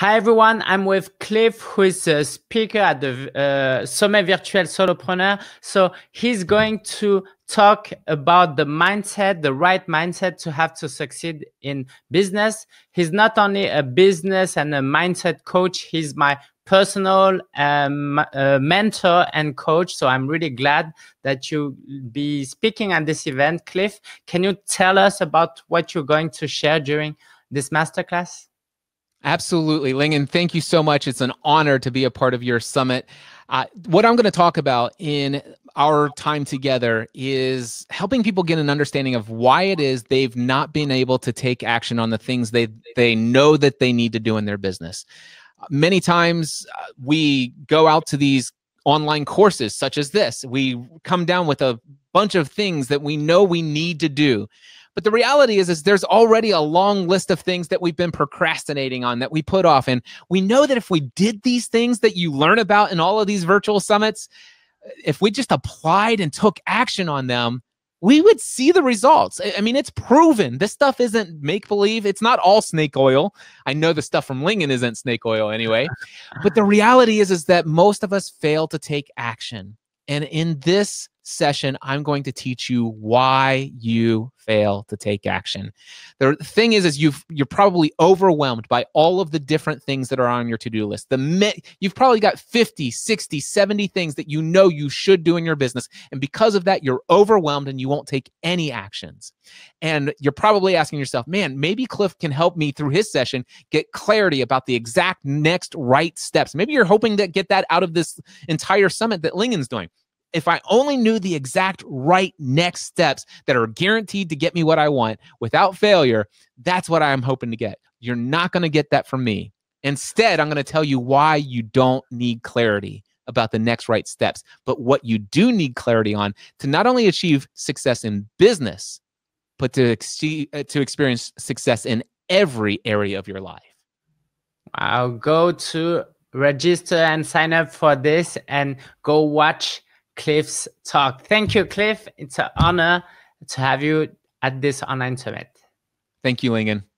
Hi everyone, I'm with Cliff, who is a speaker at the uh, Summit Virtual Solopreneur. So he's going to talk about the mindset, the right mindset to have to succeed in business. He's not only a business and a mindset coach, he's my personal um, uh, mentor and coach. So I'm really glad that you be speaking at this event. Cliff, can you tell us about what you're going to share during this masterclass? Absolutely. Lingen, thank you so much. It's an honor to be a part of your summit. Uh, what I'm going to talk about in our time together is helping people get an understanding of why it is they've not been able to take action on the things they they know that they need to do in their business. Many times uh, we go out to these online courses such as this. We come down with a bunch of things that we know we need to do but the reality is, is there's already a long list of things that we've been procrastinating on that we put off. And we know that if we did these things that you learn about in all of these virtual summits, if we just applied and took action on them, we would see the results. I mean, it's proven. This stuff isn't make believe. It's not all snake oil. I know the stuff from Lingen isn't snake oil anyway. But the reality is, is that most of us fail to take action. And in this session, I'm going to teach you why you fail to take action. The thing is, is you've you're probably overwhelmed by all of the different things that are on your to-do list. The you've probably got 50, 60, 70 things that you know you should do in your business, and because of that, you're overwhelmed and you won't take any actions. And you're probably asking yourself, "Man, maybe Cliff can help me through his session get clarity about the exact next right steps." Maybe you're hoping to get that out of this entire summit that Lingen's doing if I only knew the exact right next steps that are guaranteed to get me what I want without failure, that's what I'm hoping to get. You're not going to get that from me. Instead, I'm going to tell you why you don't need clarity about the next right steps, but what you do need clarity on to not only achieve success in business, but to, ex- uh, to experience success in every area of your life. I'll go to register and sign up for this and go watch Cliff's talk. Thank you, Cliff. It's an honor to have you at this online summit. Thank you, Lingan.